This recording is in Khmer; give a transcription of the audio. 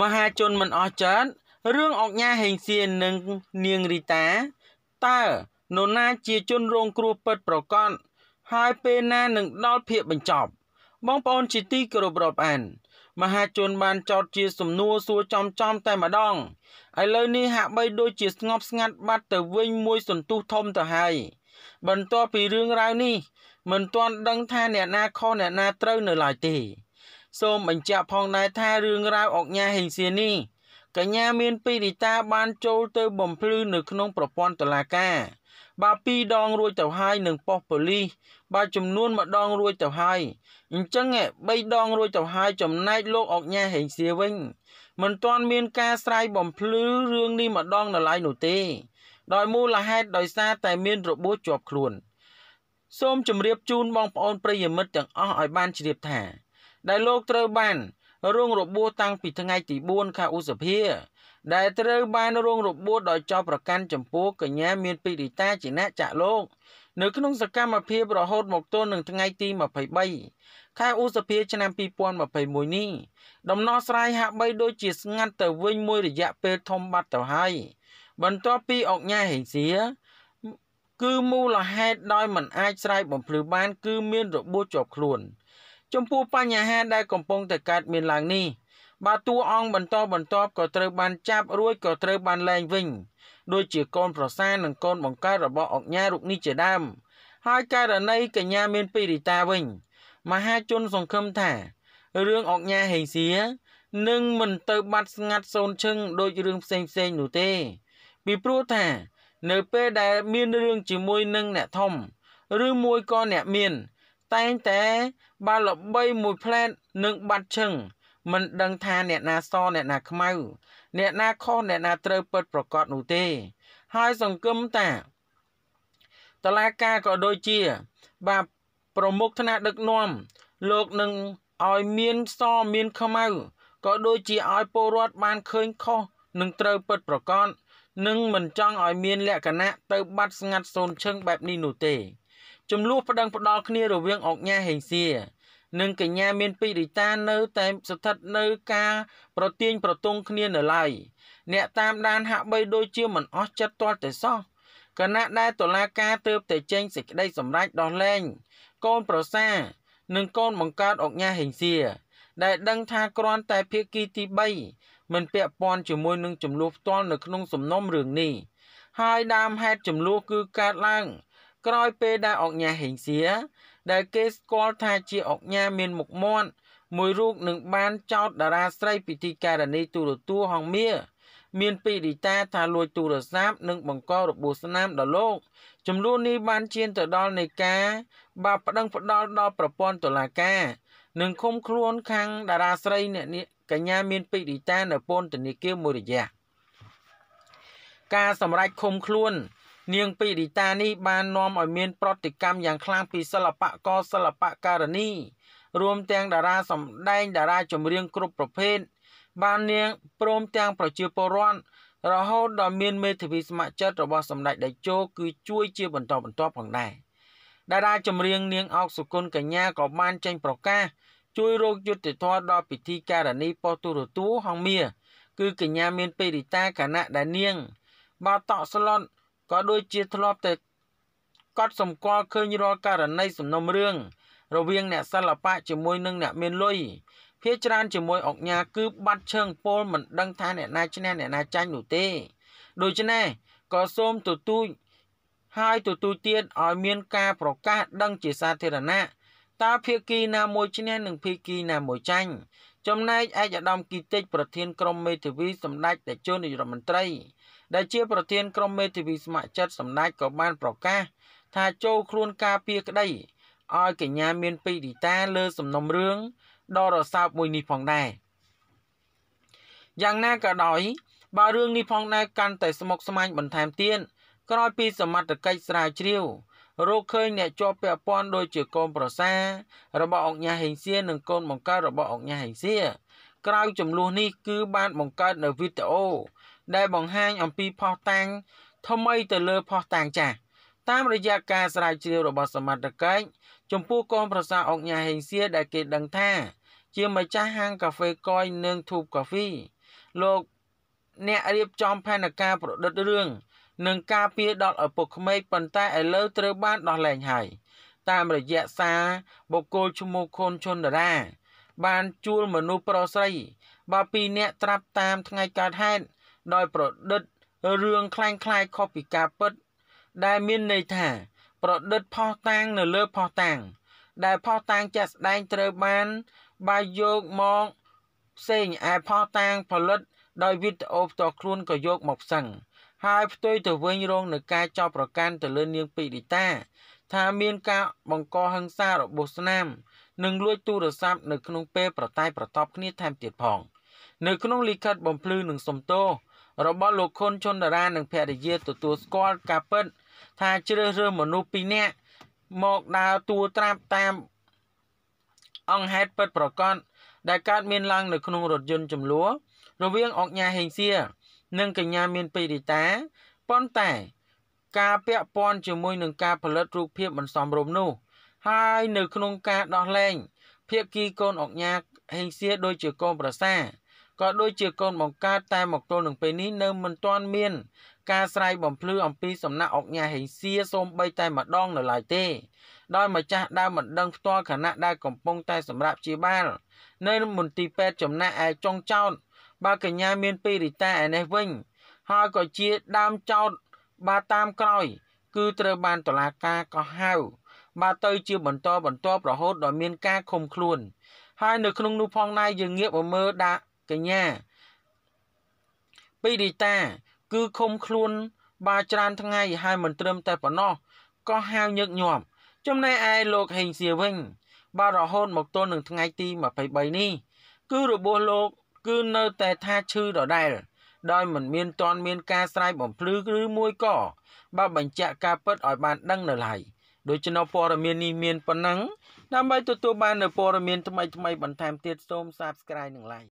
មហាជនមិនអស់ចិត្តរឿងអុកញ៉ាហេងសៀននិងនាងរីតាតើនរណាជាជនរងគ្រោះពិតប្រកបហើយពេលណានឹងដល់ភាពបញ្ចប់បងប្អូនជាទីគោរពរាប់អាន មហាជនបានចោទជាសំណួរសួរចំចំ តែម្ដងឥឡូវនេះហាក់បីដូចជាស្ងប់ស្ងាត់បាត់ទៅវិញមួយសន្ទុះធំទៅហើយបន្ទាប់ពីរឿងរ៉ាវនេះមិនទាន់ដឹងថាអ្នកណាខុសអ្នកណាត្រូវនៅឡើយទេសូមបញ្ជាក់ផងដែរថារឿងរ៉ាវអុកញ៉ាហេងសៀននេះកញ្ញា មានពីរិតា បានចូលទៅ បំភ្លឺនៅក្នុងប្រព័ន្ធតុលាការ បាទពីរដងរួចទៅហើយនឹងប៉ុស្តិ៍ប៉ូលីសបាទចំនួនម្ដងរួចទៅហើយ អញ្ចឹង3ដងរួចទៅហើយចំណែកលោកអុកញ៉ាហេងសៀវិញមិនទាន់មានការស្រាយបំភ្លឺរឿងនេះម្ដងនៅឡើយនោះទេដោយមូលហេតុដោយសារតែមានរបួសជាប់ខ្លួន សូមជម្រាបជូនបងប្អូនប្រិយមិត្តទាំងអស់ឲ្យបានជ្រាបថាដែលលោកត្រូវបានរងរបួសតាំងពីថ្ងៃទី4ខែឧសភា ដែលត្រូវ បាន រងរបួស ដោយចោទប្រកាន់ចំពោះកញ្ញា មានពីរីតាជាអ្នកចាក់លោកនៅក្នុងសកម្មភាពរហូត មកទល់នឹងថ្ងៃទី23ខែឧសភាឆ្នាំ2021នេះ ដំណោះស្រាយហាក់បីដូចជាស្ងាត់ទៅវិញមួយរយៈពេលធំបាត់ទៅហើយបន្ទាប់ពីអង្ញាហេងសៀគឺមូលហេតុដោយមិនអាចស្រាយបំភ្លឺបាន គឺមានរបួសជាប់ខ្លួន។ចំពោះបញ្ហាដែលកំពុងតែកើតមានឡើងនេះបើតួអង្គបន្តបន្ទាប់ក៏ត្រូវបានចាប់រួចក៏ត្រូវបានលែងវិញ ដូចជាកូនប្រសានិងកូនបង្កើតរបស់អង្គញារូបនេះជាដើមហើយករណីកញ្ញា មានពីរិតាវិញមហាជនសង្ឃឹមថារឿងអង្គញាហេងសៀនឹងមិនទៅបាត់ស្ងាត់សូនឈឹងដោយរឿងផ្សេងផ្សេងនោះទេពីព្រោះថា នៅពេលដែលមានរឿងជាមួយនឹងអ្នកធំ ឬមួយក៏អ្នកមានតែងតែបើល្បីមួយផ្លែតនឹងបាត់ឈឹងមិនដឹងថាអ្នកណាសអ្នកណាខ្មៅអ្នកណាខុសអ្នកណាត្រូវពិតប្រកបនោះទេ ហើយសង្គមតាតឡាការក៏ដូចជា បាទប្រមុខថ្នាក់ដឹកនាំលោកនឹងឲ្យមានសមានខ្មៅក៏ដូចជាឲ្យពលរដ្ឋបានឃើញខុសនឹងត្រូវពិតប្រកបនឹងមិនចង់ឲ្យមានលក្ខណៈទៅបាត់ស្ងាត់សូនឈឹងបែបនេះនោះទេចំនួនប្តឹងផ្ដាល់គ្នារវាងអុកញ៉ាហេងសៀនិងកញ្ញាមានពីរិតានៅតែស្ថិតនៅការប្រទៀងប្រទង់គ្នានៅឡើយអ្នកតាមដានហាក់បីដូចជាមិនអស់ចិត្តទាល់តែសោះគណៈដែលតុលាការទើបតែចេញសេចក្តីសម្រេចដោះលែងកូនប្រសានិងកូនបង្កើតអុកញ៉ាហេងសៀដែលដឹងថាគ្រាន់តែភាគីទី3មិនពាក់ព័ន្ធជាមួយនឹងចំនួនផ្ទាល់នៅក្នុងសំណុំរឿងនេះហើយដើមហេតុចំនួនគឺកើតឡើងក្រោយពេលដែលអុកញ៉ាហេងសៀដែលគេស្គាល់ថាជាអុកញ៉ាមានមុខមាត់មួយរូបនឹងបានចោទតារាស្រីពិធីការនីទូរទស្សន៍ហងមៀមានពីរីតាថាលួចទូរស័ព្ទនិងបង្ករបួសស្នាមដល់លោក ចំនួននេះបានឈាន ទៅដល់នៃការបាបប្តឹងផ្ដាល់ដល់ប្រព័ន្ធតុលាការនិងឃុំខ្លួនខាងតារាស្រីអ្នកកញ្ញាមានពីរីតានៅពន្ធនាគារមួយរយៈការសម្រេចឃុំខ្លួននាងពីឌីតានេះបាននាំឲ្យមានប្រតិកម្មយ៉ាងខ្លាំងពីសិល្បករសិល្បករនីរួមទាំងតារាសម្ដែងតារាចម្រៀងគ្រប់ប្រភេទបាននាងព្រមទាំង ប្រជាពលរដ្ឋរហូតដល់មានមេធាវីស្ម័គ្រចិត្តរបស់សម្ដេចតេជោគឺជួយជាបន្តបន្ទាប់ផងដែរតារាចម្រៀងនាងអុកសុគន្ធកញ្ញាក៏បានចេញប្រកាសជួយរោគយុទ្ធធរដល់ពិធីការនីប៉ុស្តិ៍ទូរទស្សន៍ហងមាគឺកញ្ញាមានពេរិតាគណៈដែលនាងបាតក់ស្លុតក៏ដូចជាធ្លាប់តែកត់សម្គាល់ឃើញរាល់ករណីសំណុំរឿងរវាងអ្នកសិល្បៈជាមួយនឹងអ្នកមានលុយភាច្រើនជាមួយអង្គញាគឺបាត់ឈើងពលមិនដឹងថាអ្នកណាឈ្នះអ្នក ណាចាញ់នោះទេ ដូច្នេះក៏សូមទទូចហើយទទូចទៀតឲ្យមានការប្រកាសដឹងជាសាធារណៈតើភាគីណាមួយឈ្នះនិងភាគីណាមួយចាញ់ចំណែកឯកឧត្តមគីតិចប្រធានក្រុមមេធាវីសម្ដេចតេជោនាយរដ្ឋមន្ត្រីដែលជាប្រធាន ក្រុមមេធាវីស្ម័គ្រចិត្តសម្ដេចក៏បាន ប្រកាសថាចូលខ្លួនការពារក្តីឲ្យកញ្ញា មានពីឌីតាលើសំណុំរឿងដ៏រសើបមួយនេះផងដែរយ៉ាងណាក៏ដោយ បើរឿងនេះផងដែរកាន់តែស្មុគស្មាញបន្ថែមទៀតក្រោយពីសមត្ថកិច្ចស្រាវជ្រាវ រកឃើញអ្នកជាប់ពាក់ព័ន្ធដូចជាកូនប្រសារបស់អង្គញាហេងសៀនិងកូនបង្កើតរបស់អង្គញាហេងសៀក្រៅចំនួននេះគឺ បានបង្កើតនៅវីដេអូដែលបង្ហាញអំពីផោះតាំងថ្មីទៅលើ ផោះតាំងចាស់តាមរយៈការស្រាវជ្រាវរបស់សមត្ថកិច្ចចំពោះកូនប្រសាអង្គញាហេងសៀដែលគេដឹងថាជាម្ចាស់ហាងកាហ្វេកយនិងធូបកាហ្វេលោកអ្នករៀបចំផែនការប្រឌិតរឿងនិងការពារដល់ឪពុកក្មេកប៉ុន្តែឥឡូវត្រូវបានដោះលែងហើយតាមរយៈសារបុគ្គលឈ្មោះខុនជនតារាបានជួលមនុស្សប្រុសស្រីបើពីរអ្នកត្រាប់តាមថ្ងៃកើតហេតុដោយប្រឌិតរឿងคล้ายៗខុសពីការពិតដែលមានន័យថា ប្រឌិតផោះតាំង នៅលើផោះតាំងដែលផោះតាំងចាក់ស្ដែងត្រូវបាន បាយយកមកផ្សេងឯផោះតាំងផលិត ដោយវីដេអូផ្ទាល់ខ្លួនក៏យកមកផ្សឹងហើយផ្ទុយទៅវិញរងនឹងការចោទប្រកាន់ទៅលើនាងពេរិតាថាមានការបង្កហិង្សារបួសស្នាមនិងលួចទូរស័ព្ទនៅក្នុងពេលប្រតែប្រតបគ្នាថែមទៀតផង នៅក្នុងលិខិត បំភ្លឺនឹងសំទោសរបស់លោកខុនជុនតារានិងភរិយាទទួលស្គាល់ការពិតថាជ្រើសរើសមនុស្សពីរនាក់មកដើរតួត្រាប់តាមអង្គហេតុពិត ប្រកបដែលកើតមានឡើងនៅក្នុងរថយន្តចំនួនរវាងអង្គញាហេងសៀនិងកញ្ញា មានពេរិតាប៉ុន្តែការពាក់ព័ន្ធជាមួយនឹងការផលិតរូបភាពមិនសមរម្យនោះហើយ នៅក្នុងការដោះលែងភាគីកូនអង្គញាហេងសៀដូចជាកូនប្រសាក៏ដូចជាកូនបង្កើតតែមកទល់នឹងពេលនេះនៅមិនទាន់មាន ការស្រាយបំភ្លឺអំពីសំណាក់អុកញ៉ាហេងសៀសូម្បីតែម្ដងនៅឡើយទេដោយម្ចាស់ដើមមិនដឹងផ្ទាល់ខណៈដែលកំពុងតែសម្រាប់ជាបាលនៅមន្ទីរពេទ្យចំណាក់ឯចុងចោតបើកញ្ញា មានពីរីតាឯនេះវិញ ហើយក៏ជាដើមចោត បាទតាមក្រោយ គឺត្រូវបានតឡាការកោះហៅបាទទៅជាបន្តបន្តរហូតដល់មានការឃុំខ្លួន ហើយនៅក្នុងនោះផងដែរយើងងាកមកមើលដាក់កញ្ញាពីរីតា គឺឃុំខ្លួន បាច្រើនថ្ងៃហើយមិនត្រឹមតែប៉ុណ្ណោះក៏ហាវញឹកញាប់ចំណែកឯលោកហេងសៀវិញ បាទរហូតមកទល់នឹងថ្ងៃ ទី23នេះ គឺរបួសលោក គឺនៅ តែថាឈឺដដែលដោយមិនមានតន់មានការស្រាយបំភ្លឺឬមួយក៏បើបញ្ជាក់ការពិតឲ្យបានដឹងនៅឡើយដូច្នោះព័ត៌មាននេះមានប៉ុណ្ណឹងដើម្បីទទួលបាននូវព័ត៌មានថ្មីៗបន្ថែមទៀតសូម Subscribe និង Like